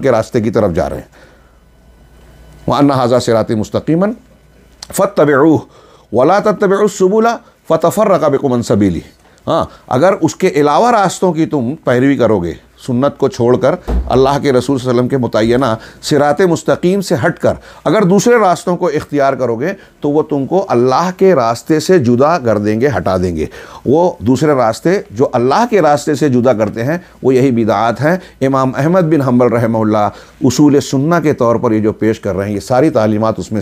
इस्लाम के रास्ते की तरफ जा रहे हैं अन्ना हाजा सिरात मुस्तकीमन तब वला तब सबूला फ़तफ़र रकबे को मनसबीली हाँ अगर उसके अलावा रास्तों की तुम पैरवी करोगे सुन्नत को छोड़कर अल्लाह के रसूल वसलम के मुतना सिरात मुस्तकीम से हट कर अगर दूसरे रास्तों को इख्तियार करोगे तो वो तुमको अल्लाह के रास्ते से जुदा कर देंगे हटा देंगे वो दूसरे रास्ते जो अल्लाह के रास्ते से जुदा करते हैं वो यही बिदात हैं इमाम अहमद बिन हम्बल रहमल्ला उसूल सुन्ना के तौर पर ये जो पेश कर रहे हैं ये सारी तालीमत उसमें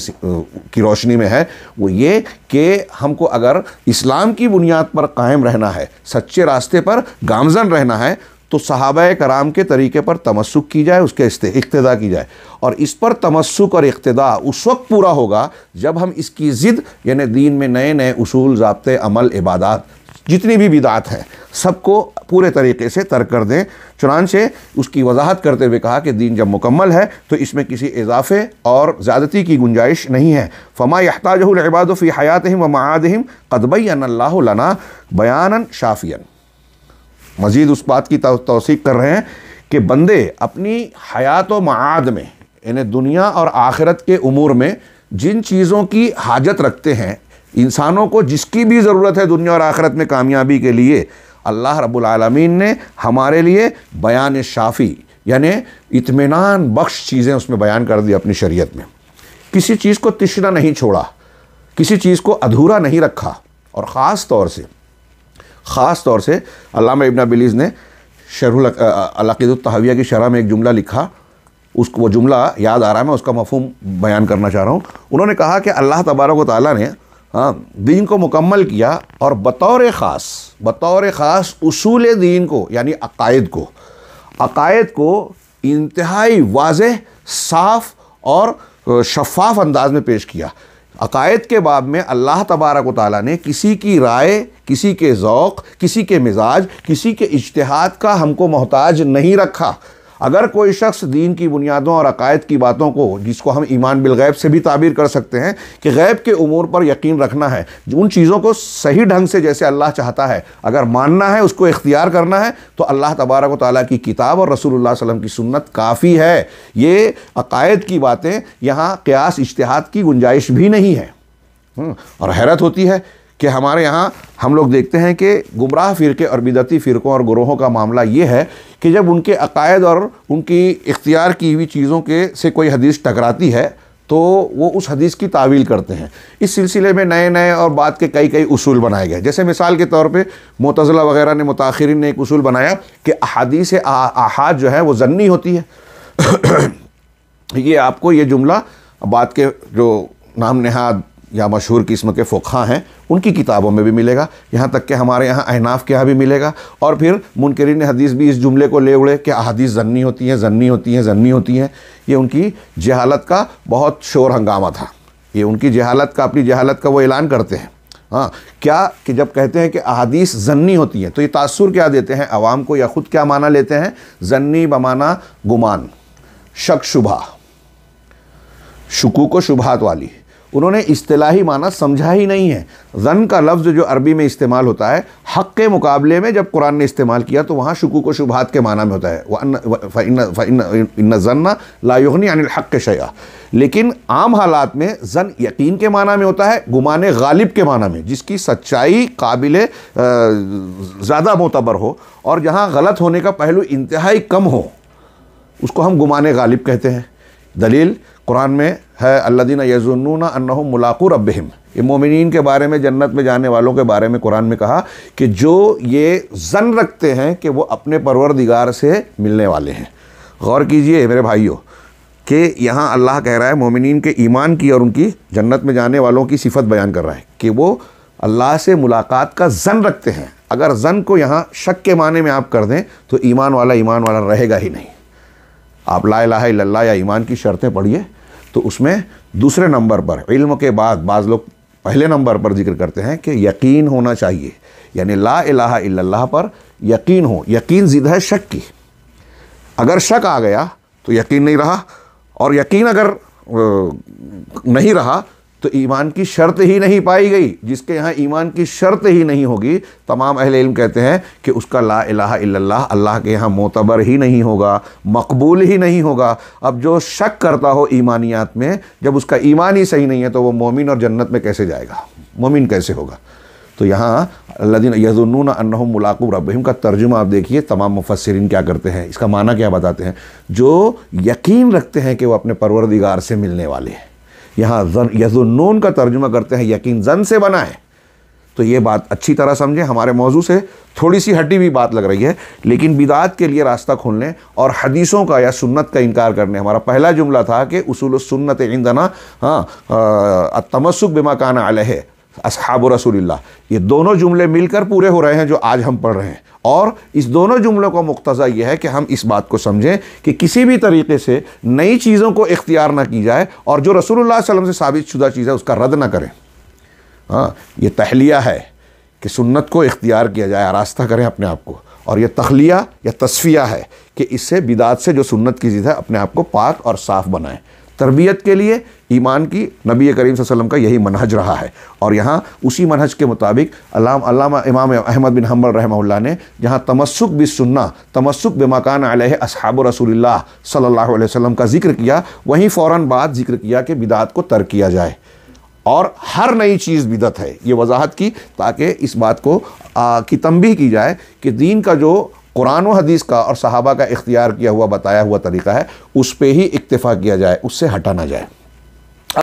की रोशनी में है वो ये कि हमको अगर इस्लाम की बुनियाद पर कायम रहना है सच्चे रास्ते पर गामजन रहना है तो सहाबा कराम के तरीके पर तमस्क की जाए उसके इकतदा की जाए और इस पर तमस्क और इकतदा उस वक्त पूरा होगा जब हम इसकी ज़िद यानी दीन में नए नए असूल जबते अमल इबादत जितनी भी बिदात है सबको पूरे तरीके से तर्क कर दें चुनान से उसकी वजाहत करते हुए कहा कि दीन जब मुकम्मल है तो इसमें किसी इजाफे और ज़्यादती की गुंजाइश नहीं है फमा यहताजबाद हयात हम व मादहम कदबैन अनल्ला बयान शाफियन मज़ीद उस बात की तोसीक कर रहे हैं कि बंदे अपनी हयात व माद में यानी दुनिया और आखिरत के उमूर में जिन चीज़ों की हाजत रखते हैं इंसानों को जिसकी भी ज़रूरत है दुनिया और आखिरत में कामयाबी के लिए अल्लाह रबालमीन ने हमारे लिए बयान शाफ़ी यानि इतमान बख्श चीज़ें उसमें बयान कर दी अपनी शरीयत में किसी चीज़ को तिशरा नहीं छोड़ा किसी चीज़ को अधूरा नहीं रखा और ख़ास तौर से ख़ास तौर से अलामा इबन बिलीज़ ने शरहलतहविया की शरह में एक जुमला लिखा उसको वो जुमला याद आ रहा है मैं उसका मफहम बयान करना चाह रहा हूँ उन्होंने कहा कि अल्लाह तबारक ताली ने हाँ दीन को मुकम्मल किया और बतौर ख़ास बतौर ख़ास असूल दीन को यानी अकायद को अकायद को इंतहाई वाज साफ और शफाफ अंदाज में पेश किया अकायद के बाब में अल्लाह तबारक ताली ने किसी की राय किसी के ओक़ किसी के मिजाज किसी के इश्तहाद का हमको मोहताज नहीं रखा अगर कोई शख्स दीन की बुनियादों और अकायद की बातों को जिसको हम ईमान बिलगैब से भी ताबीर कर सकते हैं कि गैब के उमूर पर यकीन रखना है उन चीज़ों को सही ढंग से जैसे अल्लाह चाहता है अगर मानना है उसको इख्तियार करना है तो अल्लाह तबारक ताली की किताब और रसूल वसलम की सुन्नत काफ़ी है ये अकायद की बातें यहाँ क़्यास इश्तहाद की गुंजाइश भी नहीं है हम्म, और हैरत होती है कि हमारे यहाँ हम लोग देखते हैं कि गुमराह फ़िरके और बिदती फ़िरक़ों और ग्रोहों का मामला ये है कि जब उनके अकायद और उनकी इख्तियार की हुई चीज़ों के से कोई हदीस टकराती है तो वो उस हदीस की तावील करते हैं इस सिलसिले में नए नए और बाद के कई कई उसूल बनाए गए जैसे मिसाल के तौर पे मोतज़ला वगैरह ने मुताखरीन ने एक उसूल बनाया कि अहादीस अहाद जो है वो जन्नी होती है ये आपको ये जुमला बाद के जो नाम नहाद या मशहूर किस्म के फ़ुखा हैं उनकी किताबों में भी मिलेगा यहाँ तक कि हमारे यहाँ अहनाफ के यहाँ भी मिलेगा और फिर मुनकरीन हदीस भी इस जुमले को ले उड़े कि अदीस जन्नी होती हैं जन्नी होती हैं जन्नी होती हैं ये उनकी जहालत का बहुत शोर हंगामा था ये उनकी जहालत का अपनी जहालत का वो ऐलान करते हैं हाँ क्या कि जब कहते हैं कि अदीस जन्नी होती हैं तो ये तासुर क्या देते हैं आवाम को या ख़ुद क्या माना लेते हैं जन्नी बमाना गुमान शक शुभा शकूक व शुभात वाली उन्होंने इस्तलाही माना समझा ही नहीं है ज़न का लफ्ज़ जो अरबी में इस्तेमाल होता है हक़ के मुकाबले में जब कुरान ने इस्तेमाल किया तो वहाँ शकू को शुभात के माना में होता है जन ज़न्ना लायोनी अनिल हक़ के शया लेकिन आम हालात में ज़न यकीन के माना में होता है गुमान गालिब के माना में जिसकी सच्चाई काबिल ज़्यादा मोतबर हो और जहाँ गलत होने का पहलू इंतहाई कम हो उसको हम गुमान गालिब कहते हैं दलील कुरान में है अल्लादीन यजुन्ना अन्ना मुलाक़ू रबहम ये मोमिन के बारे में जन्नत में जाने वालों के बारे में कुरान में कहा कि जो ये जन रखते हैं कि वो अपने परवरदिगार से मिलने वाले हैं गौर कीजिए मेरे भाइयों कि यहाँ अल्लाह कह रहा है मोमिन के ईमान की और उनकी जन्नत में जाने वालों की सिफत बयान कर रहा है कि वो अल्लाह से मुलाकात का जन रखते हैं अगर जन को यहाँ शक के माने में आप कर दें तो ईमान वाला ईमान वाला रहेगा ही नहीं आप ला ला या ईमान की शर्तें पढ़िए तो उसमें दूसरे नंबर पर इल्म के बाद बाज़ लोग पहले नंबर पर जिक्र करते हैं कि यकीन होना चाहिए यानी ला इलाहा इल्लल्लाह पर यकीन हो यकीन ज़िद है शक की अगर शक आ गया तो यकीन नहीं रहा और यकीन अगर नहीं रहा तो ईमान की शर्त ही नहीं पाई गई जिसके यहाँ ईमान की शर्त ही नहीं होगी तमाम अहिल इल्म कहते हैं कि उसका ला इलाहा इल्लल्लाह अल्लाह के यहाँ मोतबर ही नहीं होगा मकबूल ही नहीं होगा अब जो शक करता हो ईमानियात में जब उसका ईमान ही सही नहीं है तो वो मोमिन और जन्नत में कैसे जाएगा मोमिन कैसे होगा तो यहाँ लदीन यजुन अनहम मुलाकू का तर्जुमा आप देखिए तमाम मुफसरिन क्या करते हैं इसका माना क्या बताते हैं जो यकीन रखते हैं कि वह अपने परवरदिगार से मिलने वाले हैं यहाँ यजुन का तर्जुमा करते हैं यकीन जन से बना है तो ये बात अच्छी तरह समझें हमारे मौजू से थोड़ी सी हड्डी भी बात लग रही है लेकिन बिदात के लिए रास्ता खोलने और हदीसों का या सुन्नत का इनकार करने हमारा पहला जुमला था कि उसूल सुन्नत इंदना हाँ तमसुक बेमाकाना आल है अब रसोल्ला ये दोनों जुमले मिलकर पूरे हो रहे हैं जो आज हम पढ़ रहे हैं और इस दोनों जुमलों का मकतज़ा यह है कि हम इस बात को समझें कि किसी भी तरीके से नई चीज़ों को इख्तियार ना की जाए और जो रसूलुल्लाह वसल्लम से साबित शुदा चीज़ है उसका रद्द ना करें हाँ ये तहलिया है कि सुन्नत को इख्तियार किया जाए आरास्ता करें अपने आप को और यह तखलिया या तस्फिया है कि इससे बिदात से जो सुन्नत की चीज़ है अपने आप को पाक और साफ़ बनाएँ तरबियत के लिए ईमान की नबी करीम वसल्लम का यही मनहज रहा है और यहाँ उसी मनहज के मुताबिक अलाम इमाम अहमद बिन हम्बल रहमल्ला ने जहाँ तमस्क भी सुनना तमस्क बेमकान अलह असहाब रसूल अलैहि वसल्लम का जिक्र किया वहीं फ़ौर बाद जिक्र किया कि बिदात को तर्क किया जाए और हर नई चीज़ बिदत है ये वजाहत की ताकि इस बात को आ, की तंबी की जाए कि दीन का जो कुरान व हदीस का और सहाबा का इख्तियार किया हुआ बताया हुआ तरीका है उस पर ही इक्तफ़ा किया जाए उससे हटा ना जाए